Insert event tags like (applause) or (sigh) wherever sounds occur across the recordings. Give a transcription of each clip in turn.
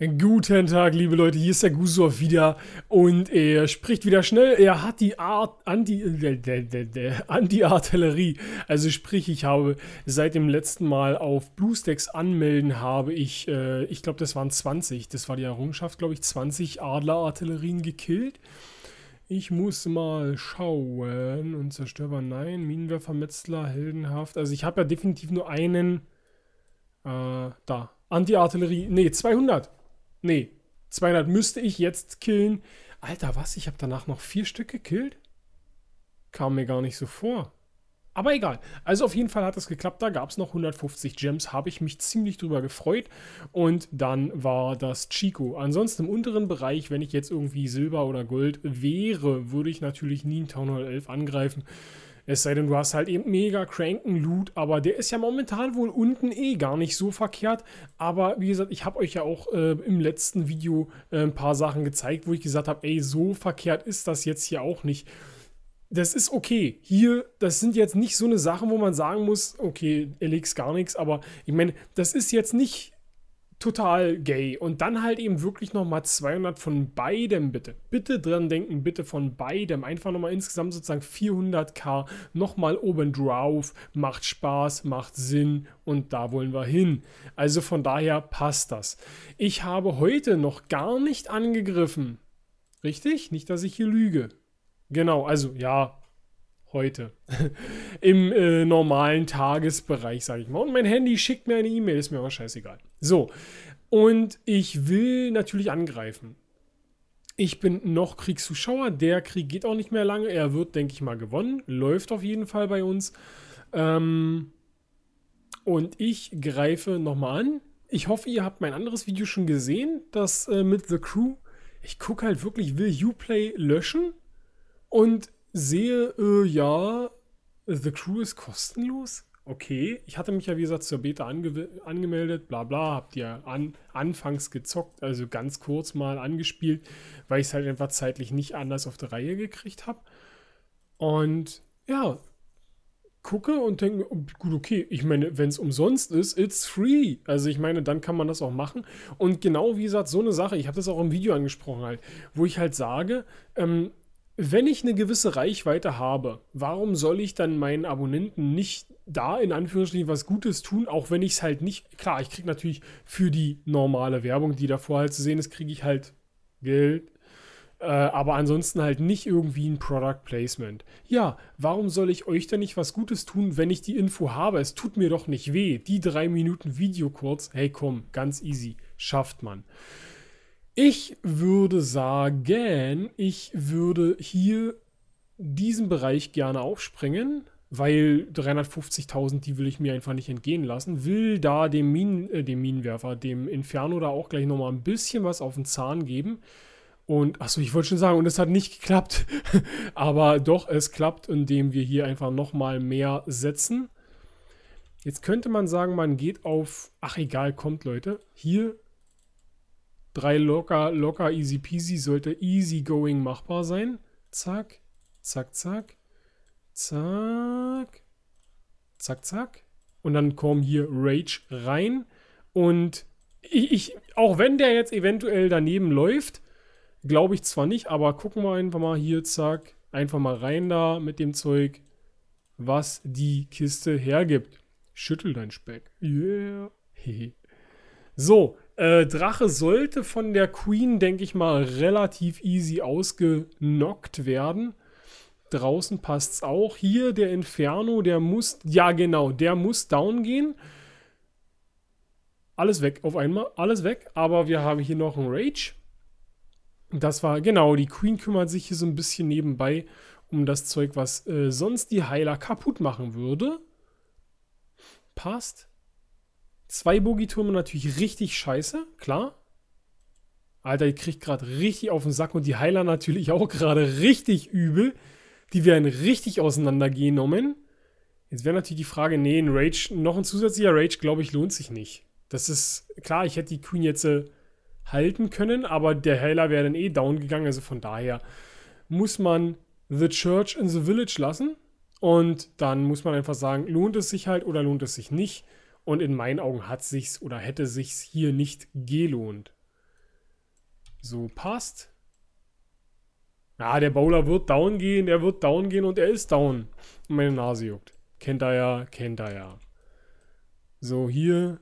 Guten Tag, liebe Leute, hier ist der Gusov wieder und er spricht wieder schnell. Er hat die Art Anti, äh, Anti-Artillerie. Also sprich, ich habe seit dem letzten Mal auf BlueStacks anmelden, habe ich, äh, ich glaube, das waren 20, das war die Errungenschaft, glaube ich, 20 Adler-Artillerien gekillt. Ich muss mal schauen. Und Zerstörer, nein. Minenwerfer, Metzler, heldenhaft. Also ich habe ja definitiv nur einen, äh, da. Anti-Artillerie, nee, 200. Nee, 200 müsste ich jetzt killen. Alter, was? Ich habe danach noch vier Stück gekillt? Kam mir gar nicht so vor. Aber egal. Also auf jeden Fall hat es geklappt. Da gab es noch 150 Gems. Habe ich mich ziemlich drüber gefreut. Und dann war das Chico. Ansonsten im unteren Bereich, wenn ich jetzt irgendwie Silber oder Gold wäre, würde ich natürlich nie einen Town Hall 11 angreifen. Es sei denn, du hast halt eben mega cranken Loot, aber der ist ja momentan wohl unten eh gar nicht so verkehrt. Aber wie gesagt, ich habe euch ja auch äh, im letzten Video äh, ein paar Sachen gezeigt, wo ich gesagt habe, ey, so verkehrt ist das jetzt hier auch nicht das ist okay. Hier, das sind jetzt nicht so eine Sachen, wo man sagen muss, okay, er legt's gar nichts, aber ich meine, das ist jetzt nicht total gay. Und dann halt eben wirklich nochmal 200 von beidem, bitte. Bitte dran denken, bitte von beidem. Einfach nochmal insgesamt sozusagen 400k nochmal obendrauf. Macht Spaß, macht Sinn und da wollen wir hin. Also von daher passt das. Ich habe heute noch gar nicht angegriffen. Richtig? Nicht, dass ich hier lüge. Genau, also ja, heute (laughs) im äh, normalen Tagesbereich, sage ich mal. Und mein Handy schickt mir eine E-Mail, ist mir aber scheißegal. So, und ich will natürlich angreifen. Ich bin noch Kriegszuschauer, der Krieg geht auch nicht mehr lange, er wird, denke ich mal, gewonnen, läuft auf jeden Fall bei uns. Ähm, und ich greife nochmal an. Ich hoffe, ihr habt mein anderes Video schon gesehen, das äh, mit The Crew. Ich gucke halt wirklich, will Uplay löschen und sehe, äh, ja, The Crew ist kostenlos. Okay, ich hatte mich ja wie gesagt zur Beta ange angemeldet, bla bla, habt ihr an, anfangs gezockt, also ganz kurz mal angespielt, weil ich es halt einfach zeitlich nicht anders auf der Reihe gekriegt habe. Und ja, gucke und denke, gut, okay, ich meine, wenn es umsonst ist, it's free. Also ich meine, dann kann man das auch machen. Und genau wie gesagt, so eine Sache, ich habe das auch im Video angesprochen halt, wo ich halt sage, ähm, wenn ich eine gewisse Reichweite habe, warum soll ich dann meinen Abonnenten nicht da in Anführungsstrichen was Gutes tun, auch wenn ich es halt nicht. Klar, ich kriege natürlich für die normale Werbung, die davor halt zu sehen ist, kriege ich halt Geld. Äh, aber ansonsten halt nicht irgendwie ein Product Placement. Ja, warum soll ich euch denn nicht was Gutes tun, wenn ich die Info habe? Es tut mir doch nicht weh. Die drei Minuten Video kurz, hey komm, ganz easy, schafft man. Ich würde sagen, ich würde hier diesen Bereich gerne aufspringen, weil 350.000, die will ich mir einfach nicht entgehen lassen. Will da dem, Minen, äh, dem Minenwerfer, dem Inferno da auch gleich nochmal ein bisschen was auf den Zahn geben. Und, achso, ich wollte schon sagen, und es hat nicht geklappt. (laughs) Aber doch, es klappt, indem wir hier einfach nochmal mehr setzen. Jetzt könnte man sagen, man geht auf, ach egal, kommt Leute, hier Drei locker, locker, easy peasy sollte easy going machbar sein. Zack, zack, zack, zack, zack, zack. Und dann kommen hier Rage rein. Und ich, ich auch wenn der jetzt eventuell daneben läuft, glaube ich zwar nicht, aber gucken wir einfach mal hier, zack, einfach mal rein da mit dem Zeug, was die Kiste hergibt. Schüttel dein Speck. Yeah. (laughs) so, äh, Drache sollte von der Queen, denke ich mal, relativ easy ausgenockt werden. Draußen passt es auch. Hier der Inferno, der muss, ja genau, der muss down gehen. Alles weg auf einmal, alles weg. Aber wir haben hier noch einen Rage. Das war, genau, die Queen kümmert sich hier so ein bisschen nebenbei um das Zeug, was äh, sonst die Heiler kaputt machen würde. Passt. Zwei Bogitürme natürlich richtig scheiße, klar. Alter, die kriegt gerade richtig auf den Sack und die Heiler natürlich auch gerade richtig übel. Die werden richtig auseinandergenommen. Jetzt wäre natürlich die Frage, nee, ein Rage, noch ein zusätzlicher Rage, glaube ich, lohnt sich nicht. Das ist, klar, ich hätte die Queen jetzt äh, halten können, aber der Heiler wäre dann eh down gegangen. Also von daher muss man The Church in the Village lassen. Und dann muss man einfach sagen, lohnt es sich halt oder lohnt es sich nicht. Und in meinen Augen hat sich's oder hätte sich's hier nicht gelohnt. So, passt. Ah, der Bowler wird down gehen, er wird down gehen und er ist down. Und meine Nase juckt. Kennt er ja, kennt er ja. So, hier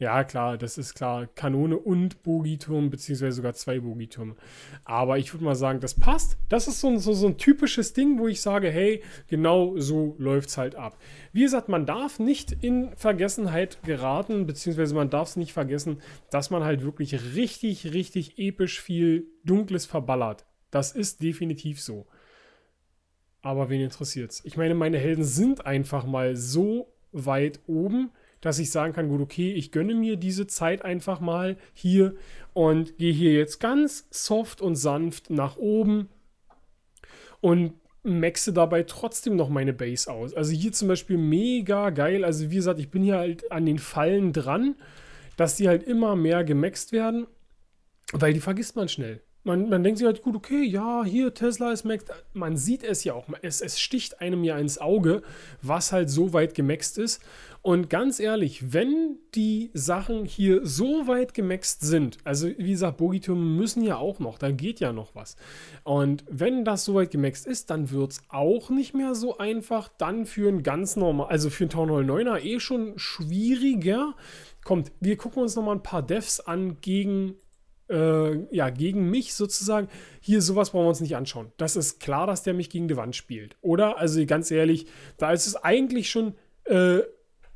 ja, klar, das ist klar. Kanone und Bogiturm, beziehungsweise sogar zwei Bogitürme. Aber ich würde mal sagen, das passt. Das ist so ein, so, so ein typisches Ding, wo ich sage, hey, genau so läuft es halt ab. Wie gesagt, man darf nicht in Vergessenheit geraten, beziehungsweise man darf es nicht vergessen, dass man halt wirklich richtig, richtig episch viel Dunkles verballert. Das ist definitiv so. Aber wen interessiert's? Ich meine, meine Helden sind einfach mal so weit oben dass ich sagen kann, gut, okay, ich gönne mir diese Zeit einfach mal hier und gehe hier jetzt ganz soft und sanft nach oben und maxe dabei trotzdem noch meine Base aus. Also hier zum Beispiel mega geil. Also wie gesagt, ich bin hier halt an den Fallen dran, dass die halt immer mehr gemaxt werden, weil die vergisst man schnell man, man denkt sich halt, gut, okay, ja, hier Tesla ist maxed. Man sieht es ja auch. Es, es sticht einem ja ins Auge, was halt so weit gemaxt ist. Und ganz ehrlich, wenn die Sachen hier so weit gemaxt sind, also wie gesagt, Bogitürme müssen ja auch noch, da geht ja noch was. Und wenn das so weit gemaxt ist, dann wird es auch nicht mehr so einfach, dann für einen ganz normal, also für einen Town Hall 9er eh schon schwieriger. Kommt, wir gucken uns nochmal ein paar Devs an gegen äh, ja, gegen mich sozusagen, hier sowas brauchen wir uns nicht anschauen. Das ist klar, dass der mich gegen die Wand spielt. Oder? Also ganz ehrlich, da ist es eigentlich schon äh,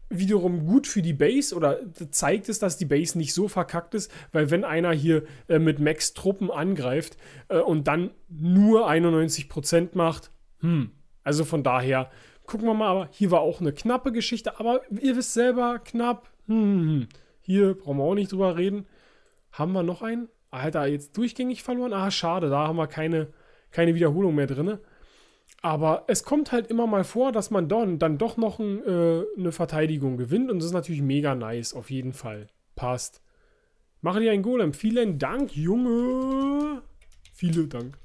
wiederum gut für die Base oder zeigt es, dass die Base nicht so verkackt ist, weil wenn einer hier äh, mit Max-Truppen angreift äh, und dann nur 91% macht, hm, also von daher gucken wir mal, aber hier war auch eine knappe Geschichte, aber ihr wisst selber, knapp, hm, hm, hm. hier brauchen wir auch nicht drüber reden. Haben wir noch einen? Ah, hat er jetzt durchgängig verloren? Ah, schade, da haben wir keine, keine Wiederholung mehr drin. Aber es kommt halt immer mal vor, dass man dann, dann doch noch ein, äh, eine Verteidigung gewinnt. Und das ist natürlich mega nice, auf jeden Fall. Passt. Mache dir einen Golem. Vielen Dank, Junge. Vielen Dank.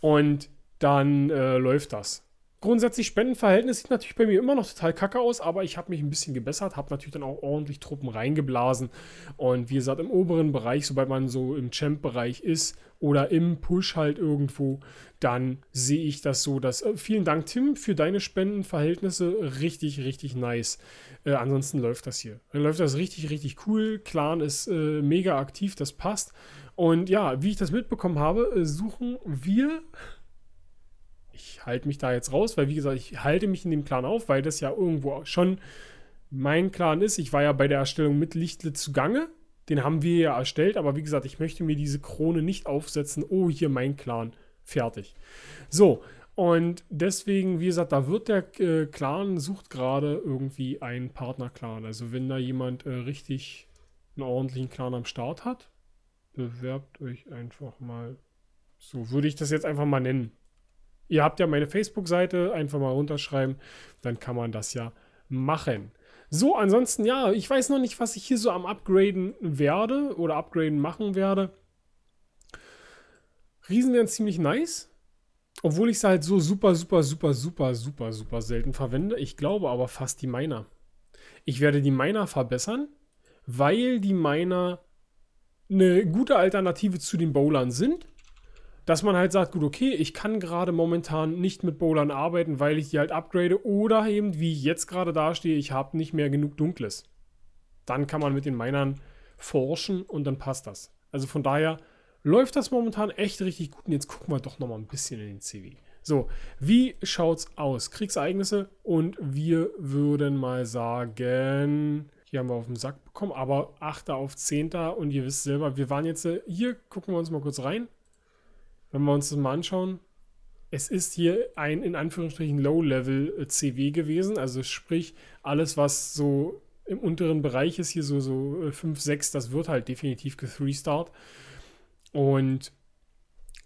Und dann äh, läuft das. Grundsätzlich Spendenverhältnis sieht natürlich bei mir immer noch total kacke aus, aber ich habe mich ein bisschen gebessert, habe natürlich dann auch ordentlich Truppen reingeblasen. Und wie gesagt, im oberen Bereich, sobald man so im Champ-Bereich ist oder im Push halt irgendwo, dann sehe ich das so, dass... Äh, vielen Dank, Tim, für deine Spendenverhältnisse. Richtig, richtig nice. Äh, ansonsten läuft das hier. Dann läuft das richtig, richtig cool. Clan ist äh, mega aktiv, das passt. Und ja, wie ich das mitbekommen habe, äh, suchen wir ich halte mich da jetzt raus, weil wie gesagt, ich halte mich in dem Clan auf, weil das ja irgendwo schon mein Clan ist. Ich war ja bei der Erstellung mit Lichtle zugange. Den haben wir ja erstellt, aber wie gesagt, ich möchte mir diese Krone nicht aufsetzen. Oh, hier mein Clan. Fertig. So, und deswegen, wie gesagt, da wird der äh, Clan sucht gerade irgendwie einen Partnerclan. Also wenn da jemand äh, richtig einen ordentlichen Clan am Start hat, bewerbt euch einfach mal. So würde ich das jetzt einfach mal nennen. Ihr habt ja meine Facebook-Seite, einfach mal runterschreiben, dann kann man das ja machen. So, ansonsten, ja, ich weiß noch nicht, was ich hier so am Upgraden werde oder Upgraden machen werde. Riesen wären ziemlich nice. Obwohl ich sie halt so super, super, super, super, super, super selten verwende. Ich glaube aber fast die Miner. Ich werde die Miner verbessern, weil die Miner eine gute Alternative zu den Bowlern sind dass man halt sagt, gut, okay, ich kann gerade momentan nicht mit Bowlern arbeiten, weil ich die halt upgrade oder eben, wie ich jetzt gerade dastehe, ich habe nicht mehr genug Dunkles. Dann kann man mit den Minern forschen und dann passt das. Also von daher läuft das momentan echt richtig gut. Und jetzt gucken wir doch nochmal ein bisschen in den CV. So, wie schaut's aus? Kriegsereignisse und wir würden mal sagen, hier haben wir auf den Sack bekommen, aber 8. auf 10. und ihr wisst selber, wir waren jetzt äh, hier, gucken wir uns mal kurz rein wenn wir uns das mal anschauen, es ist hier ein in Anführungsstrichen Low-Level-CW äh, gewesen, also sprich, alles, was so im unteren Bereich ist, hier so, so 5, äh, 6, das wird halt definitiv gethreestart. Und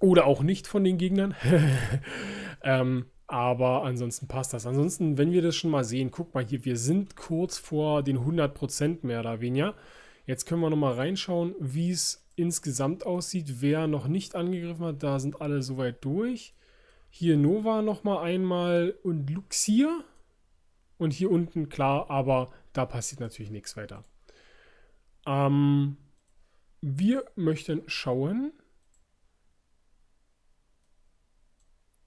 oder auch nicht von den Gegnern. (laughs) ähm, aber ansonsten passt das. Ansonsten, wenn wir das schon mal sehen, guck mal hier, wir sind kurz vor den 100% mehr oder weniger. Jetzt können wir nochmal reinschauen, wie es insgesamt aussieht. Wer noch nicht angegriffen hat, da sind alle soweit durch. Hier Nova nochmal einmal und Luxir. Und hier unten, klar, aber da passiert natürlich nichts weiter. Ähm, wir möchten schauen.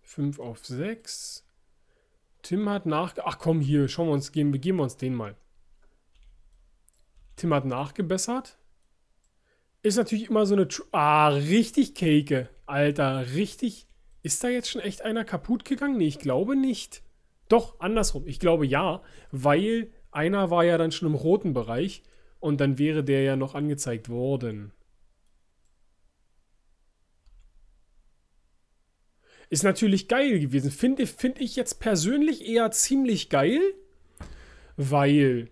5 auf 6. Tim hat nachge... Ach komm, hier, schauen wir uns, geben, wir uns den mal. Tim hat nachgebessert ist natürlich immer so eine. Tr ah, richtig Keke. Alter, richtig. Ist da jetzt schon echt einer kaputt gegangen? Nee, ich glaube nicht. Doch, andersrum. Ich glaube ja, weil einer war ja dann schon im roten Bereich und dann wäre der ja noch angezeigt worden. Ist natürlich geil gewesen. Finde find ich jetzt persönlich eher ziemlich geil, weil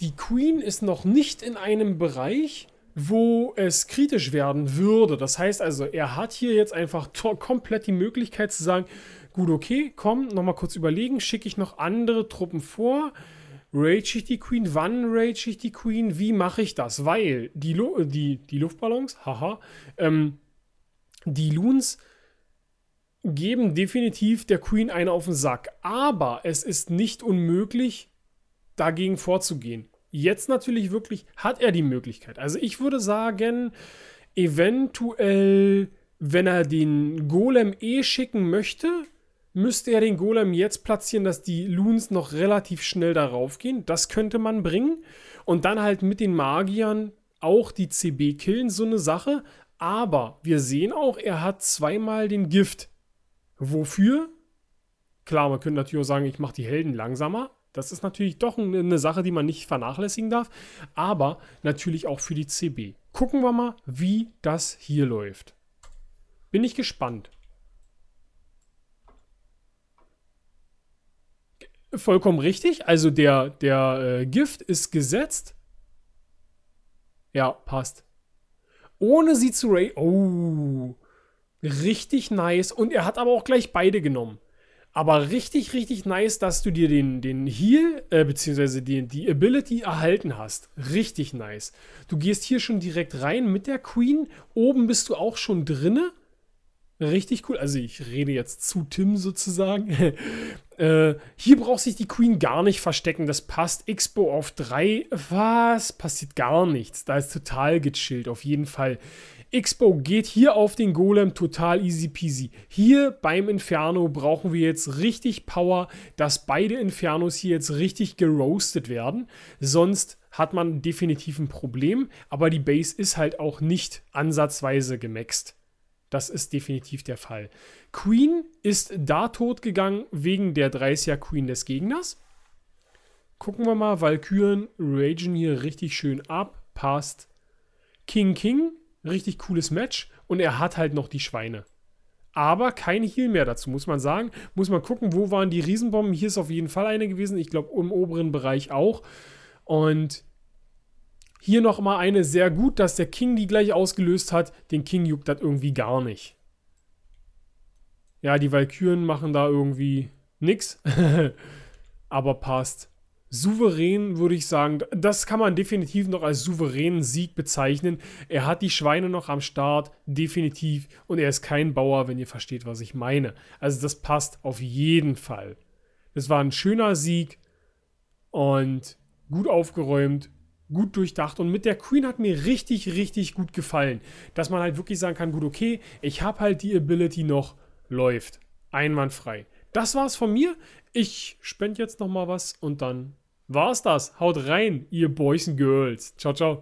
die Queen ist noch nicht in einem Bereich, wo es kritisch werden würde. Das heißt also, er hat hier jetzt einfach komplett die Möglichkeit zu sagen, gut, okay, komm, nochmal kurz überlegen, schicke ich noch andere Truppen vor, rage ich die Queen, wann rage ich die Queen, wie mache ich das? Weil die, Lu die, die Luftballons, haha, ähm, die Loons geben definitiv der Queen eine auf den Sack. Aber es ist nicht unmöglich, dagegen vorzugehen jetzt natürlich wirklich, hat er die Möglichkeit. Also ich würde sagen, eventuell, wenn er den Golem eh schicken möchte, müsste er den Golem jetzt platzieren, dass die Loons noch relativ schnell darauf gehen. Das könnte man bringen. Und dann halt mit den Magiern auch die CB killen, so eine Sache. Aber wir sehen auch, er hat zweimal den Gift. Wofür? Klar, man könnte natürlich auch sagen, ich mache die Helden langsamer. Das ist natürlich doch eine Sache, die man nicht vernachlässigen darf, aber natürlich auch für die CB. Gucken wir mal, wie das hier läuft. Bin ich gespannt. Vollkommen richtig. Also der, der äh, Gift ist gesetzt. Ja, passt. Ohne sie zu Ray. Oh. Richtig nice. Und er hat aber auch gleich beide genommen. Aber richtig, richtig nice, dass du dir den, den Heal, äh, beziehungsweise den, die Ability erhalten hast. Richtig nice. Du gehst hier schon direkt rein mit der Queen. Oben bist du auch schon drinne richtig cool. Also ich rede jetzt zu Tim sozusagen. (laughs) Äh, hier braucht sich die Queen gar nicht verstecken. Das passt. Expo auf 3. Was? Passiert gar nichts. Da ist total gechillt. Auf jeden Fall. Expo geht hier auf den Golem total easy peasy. Hier beim Inferno brauchen wir jetzt richtig Power, dass beide Infernos hier jetzt richtig geroastet werden. Sonst hat man definitiv ein Problem, aber die Base ist halt auch nicht ansatzweise gemaxt. Das ist definitiv der Fall. Queen ist da tot gegangen wegen der 30er Queen des Gegners. Gucken wir mal, Valkyren ragen hier richtig schön ab, passt. King King, richtig cooles Match und er hat halt noch die Schweine. Aber kein Heal mehr dazu, muss man sagen. Muss man gucken, wo waren die Riesenbomben. Hier ist auf jeden Fall eine gewesen. Ich glaube, im oberen Bereich auch. Und hier nochmal eine sehr gut, dass der King die gleich ausgelöst hat. Den King juckt das irgendwie gar nicht. Ja, die Valkyren machen da irgendwie nichts. (laughs) Aber passt. Souverän würde ich sagen, das kann man definitiv noch als souveränen Sieg bezeichnen. Er hat die Schweine noch am Start, definitiv. Und er ist kein Bauer, wenn ihr versteht, was ich meine. Also das passt auf jeden Fall. Es war ein schöner Sieg und gut aufgeräumt, gut durchdacht. Und mit der Queen hat mir richtig, richtig gut gefallen. Dass man halt wirklich sagen kann, gut, okay, ich habe halt die Ability noch, läuft. Einwandfrei. Das war's von mir. Ich spende jetzt nochmal was und dann war's das. Haut rein, ihr Boys and Girls. Ciao, ciao.